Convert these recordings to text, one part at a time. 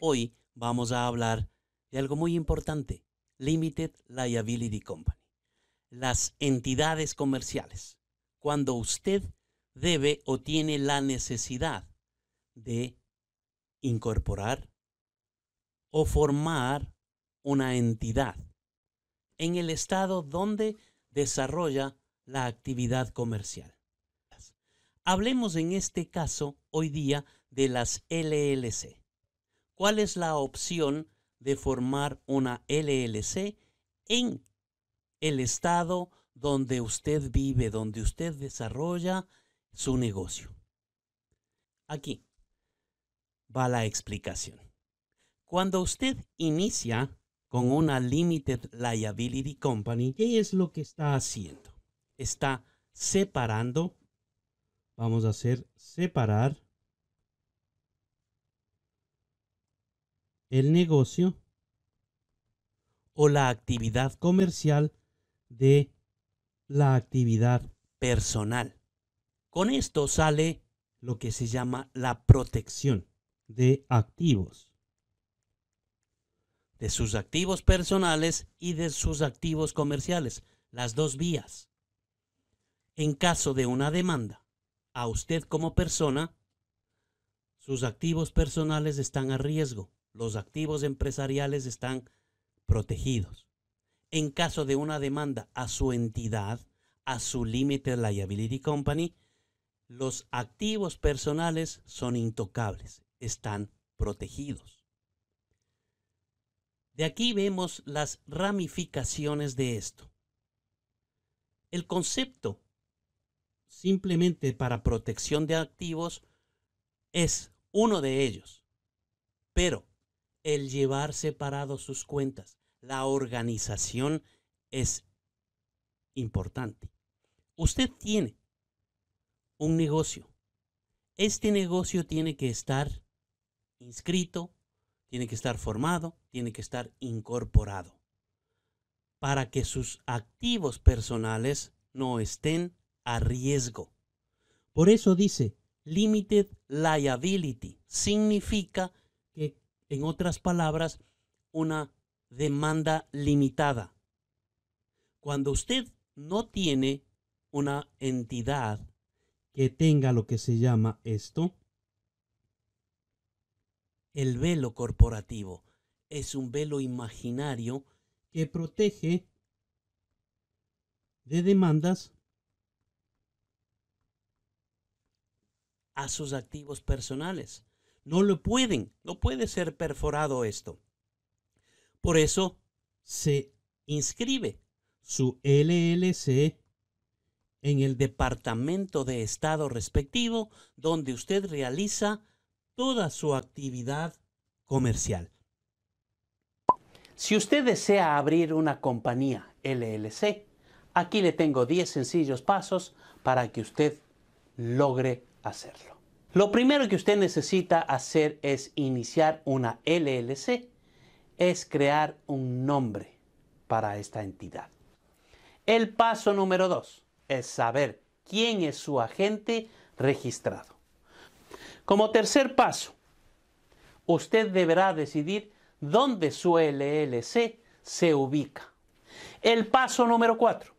Hoy vamos a hablar de algo muy importante, Limited Liability Company, las entidades comerciales. Cuando usted debe o tiene la necesidad de incorporar o formar una entidad en el estado donde desarrolla la actividad comercial. Hablemos en este caso hoy día de las LLC, cuál es la opción de formar una LLC en el estado donde usted vive, donde usted desarrolla su negocio. Aquí va la explicación. Cuando usted inicia con una Limited Liability Company, ¿qué es lo que está haciendo? Está separando, vamos a hacer separar el negocio o la actividad comercial de la actividad personal. Con esto sale lo que se llama la protección de activos, de sus activos personales y de sus activos comerciales, las dos vías. En caso de una demanda a usted como persona, sus activos personales están a riesgo los activos empresariales están protegidos. En caso de una demanda a su entidad, a su Limited liability company, los activos personales son intocables, están protegidos. De aquí vemos las ramificaciones de esto. El concepto simplemente para protección de activos es uno de ellos, pero el llevar separado sus cuentas. La organización es importante. Usted tiene un negocio. Este negocio tiene que estar inscrito, tiene que estar formado, tiene que estar incorporado para que sus activos personales no estén a riesgo. Por eso dice, limited liability significa en otras palabras, una demanda limitada. Cuando usted no tiene una entidad que tenga lo que se llama esto, el velo corporativo es un velo imaginario que protege de demandas a sus activos personales. No lo pueden, no puede ser perforado esto. Por eso se inscribe su LLC en el departamento de estado respectivo donde usted realiza toda su actividad comercial. Si usted desea abrir una compañía LLC, aquí le tengo 10 sencillos pasos para que usted logre hacerlo. Lo primero que usted necesita hacer es iniciar una LLC, es crear un nombre para esta entidad. El paso número dos es saber quién es su agente registrado. Como tercer paso, usted deberá decidir dónde su LLC se ubica. El paso número cuatro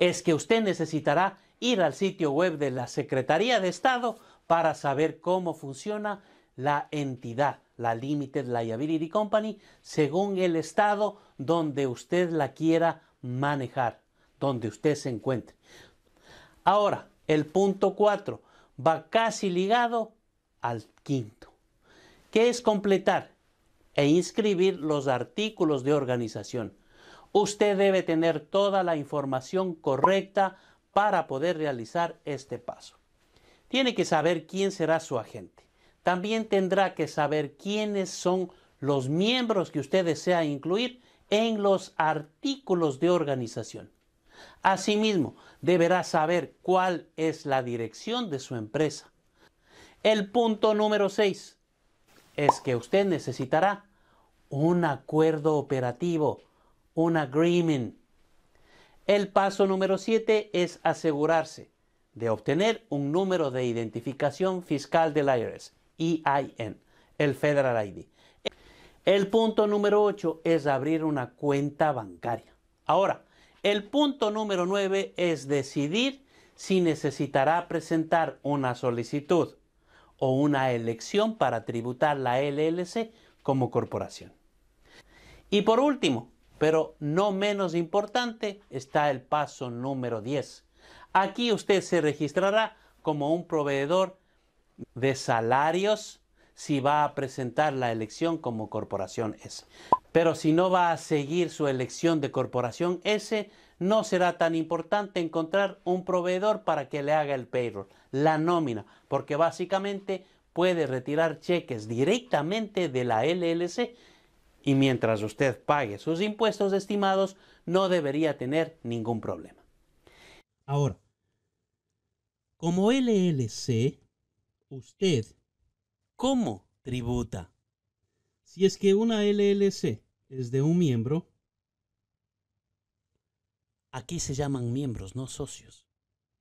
es que usted necesitará ir al sitio web de la Secretaría de Estado para saber cómo funciona la entidad, la Limited Liability Company, según el estado donde usted la quiera manejar, donde usted se encuentre. Ahora, el punto 4 va casi ligado al quinto, que es completar e inscribir los artículos de organización. Usted debe tener toda la información correcta para poder realizar este paso tiene que saber quién será su agente. También tendrá que saber quiénes son los miembros que usted desea incluir en los artículos de organización. Asimismo, deberá saber cuál es la dirección de su empresa. El punto número 6 es que usted necesitará un acuerdo operativo, un agreement. El paso número 7 es asegurarse de obtener un número de identificación fiscal del IRS, EIN, el Federal ID. El punto número 8 es abrir una cuenta bancaria. Ahora, el punto número 9 es decidir si necesitará presentar una solicitud o una elección para tributar la LLC como corporación. Y por último, pero no menos importante, está el paso número 10, Aquí usted se registrará como un proveedor de salarios si va a presentar la elección como corporación S. Pero si no va a seguir su elección de corporación S, no será tan importante encontrar un proveedor para que le haga el payroll, la nómina, porque básicamente puede retirar cheques directamente de la LLC y mientras usted pague sus impuestos estimados no debería tener ningún problema. Ahora, como LLC, usted, ¿cómo tributa? Si es que una LLC es de un miembro, aquí se llaman miembros, no socios,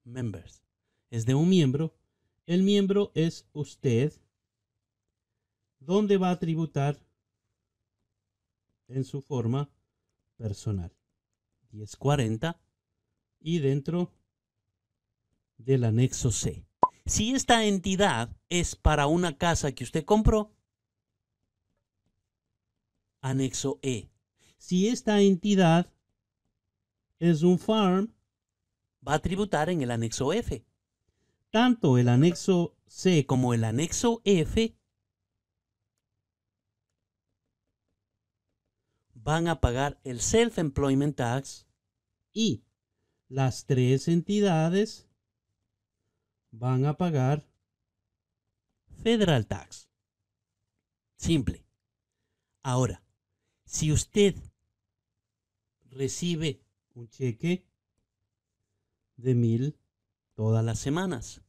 members. Es de un miembro, el miembro es usted. ¿Dónde va a tributar? En su forma personal. 1040 y dentro del anexo C. Si esta entidad es para una casa que usted compró, anexo E. Si esta entidad es un farm, va a tributar en el anexo F. Tanto el anexo C como el anexo F van a pagar el Self-Employment Tax y las tres entidades van a pagar federal tax. Simple. Ahora, si usted recibe un cheque de mil todas las semanas,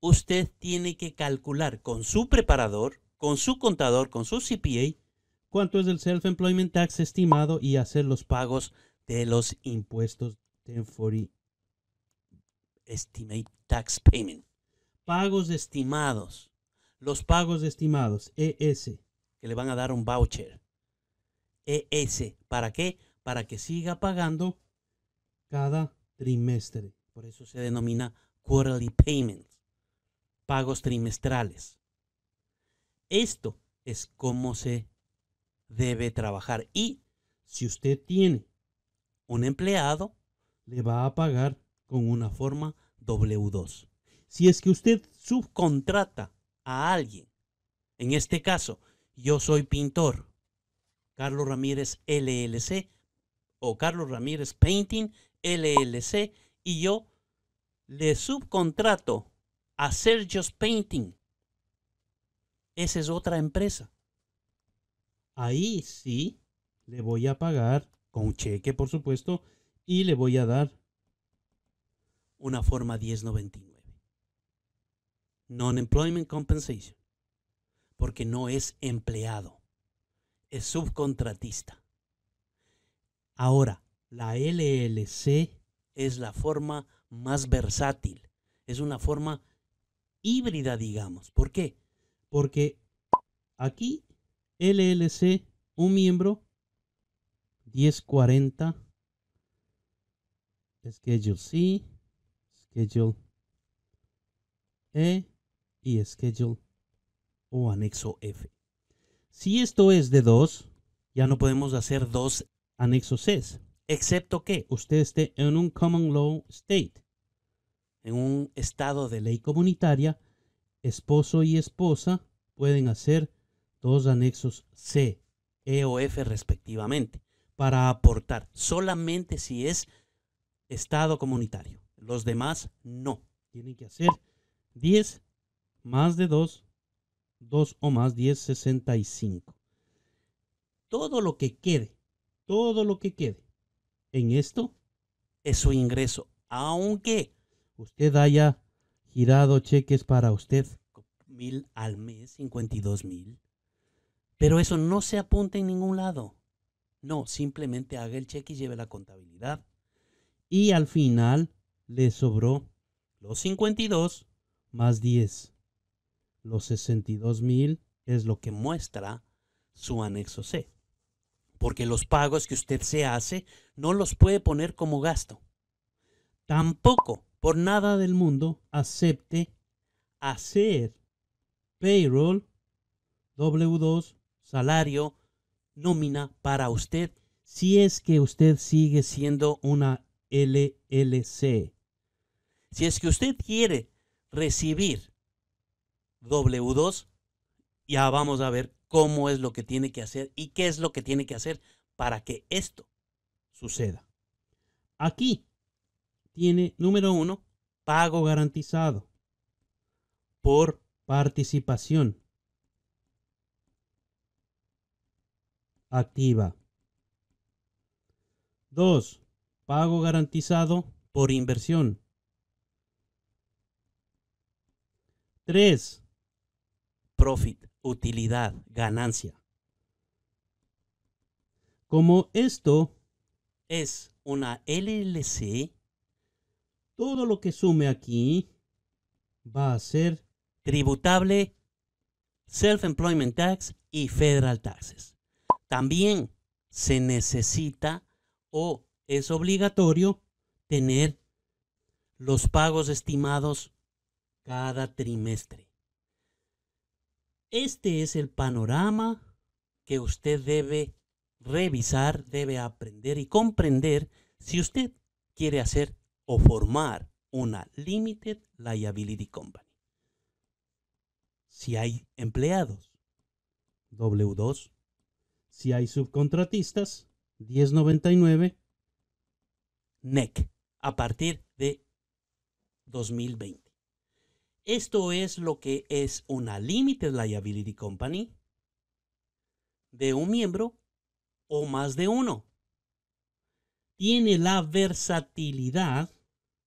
usted tiene que calcular con su preparador, con su contador, con su CPA, cuánto es el self-employment tax estimado y hacer los pagos de los impuestos 1040 Estimate Tax Payment. Pagos estimados. Los pagos estimados, ES, que le van a dar un voucher. ES, ¿para qué? Para que siga pagando cada trimestre. Por eso se denomina quarterly payments, pagos trimestrales. Esto es cómo se debe trabajar. Y si usted tiene un empleado, le va a pagar con una forma W2. Si es que usted subcontrata a alguien, en este caso, yo soy pintor, Carlos Ramírez LLC o Carlos Ramírez Painting LLC, y yo le subcontrato a Sergio's Painting. Esa es otra empresa. Ahí sí le voy a pagar con cheque, por supuesto, y le voy a dar una forma 1099. Non-employment compensation. Porque no es empleado, es subcontratista. Ahora, la LLC es la forma más versátil, es una forma híbrida, digamos. ¿Por qué? Porque aquí LLC, un miembro, 1040, Schedule C, Schedule E y Schedule o anexo F. Si esto es de dos, ya no podemos hacer dos anexos C, excepto que usted esté en un common law state, en un estado de ley comunitaria, esposo y esposa pueden hacer dos anexos C, E o F respectivamente, para aportar solamente si es estado comunitario. Los demás no. Tienen que hacer 10 más de 2, 2 o más, 10, 65. Todo lo que quede, todo lo que quede en esto es su ingreso, aunque usted haya girado cheques para usted mil al mes, 52 mil. Pero eso no se apunta en ningún lado. No, simplemente haga el cheque y lleve la contabilidad. Y al final le sobró los 52 más 10. Los 62 mil es lo que muestra su anexo C. Porque los pagos que usted se hace no los puede poner como gasto. Tampoco, por nada del mundo, acepte hacer payroll W2 salario nómina para usted si es que usted sigue siendo una LLC. Si es que usted quiere recibir W2, ya vamos a ver cómo es lo que tiene que hacer y qué es lo que tiene que hacer para que esto suceda. Aquí tiene número uno, pago garantizado por participación activa. Dos, pago garantizado por inversión. Tres, profit, utilidad, ganancia. Como esto es una LLC, todo lo que sume aquí va a ser tributable, self-employment tax y federal taxes. También se necesita o es obligatorio tener los pagos estimados cada trimestre. Este es el panorama que usted debe revisar, debe aprender y comprender si usted quiere hacer o formar una Limited Liability Company. Si hay empleados, W2. Si hay subcontratistas, 1099, NEC, e a partir de 2020. Esto es lo que es una Limited Liability Company de un miembro o más de uno. Tiene la versatilidad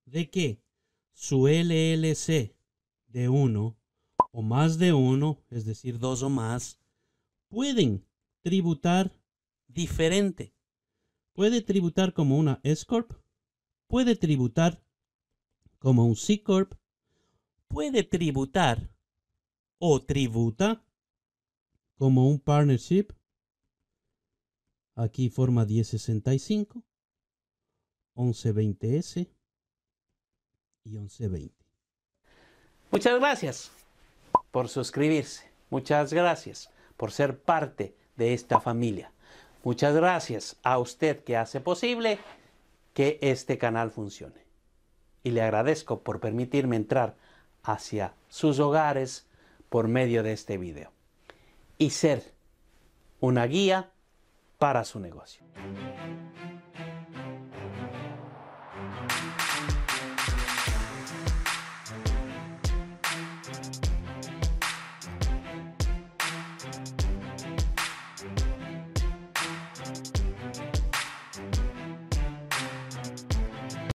de que su LLC de uno o más de uno, es decir, dos o más, pueden tributar diferente. Puede tributar como una S-Corp, puede tributar como un C-Corp puede tributar o tributa como un partnership. Aquí forma 1065, 1120S y 1120. Muchas gracias por suscribirse. Muchas gracias por ser parte de esta familia. Muchas gracias a usted que hace posible que este canal funcione. Y le agradezco por permitirme entrar hacia sus hogares por medio de este video y ser una guía para su negocio.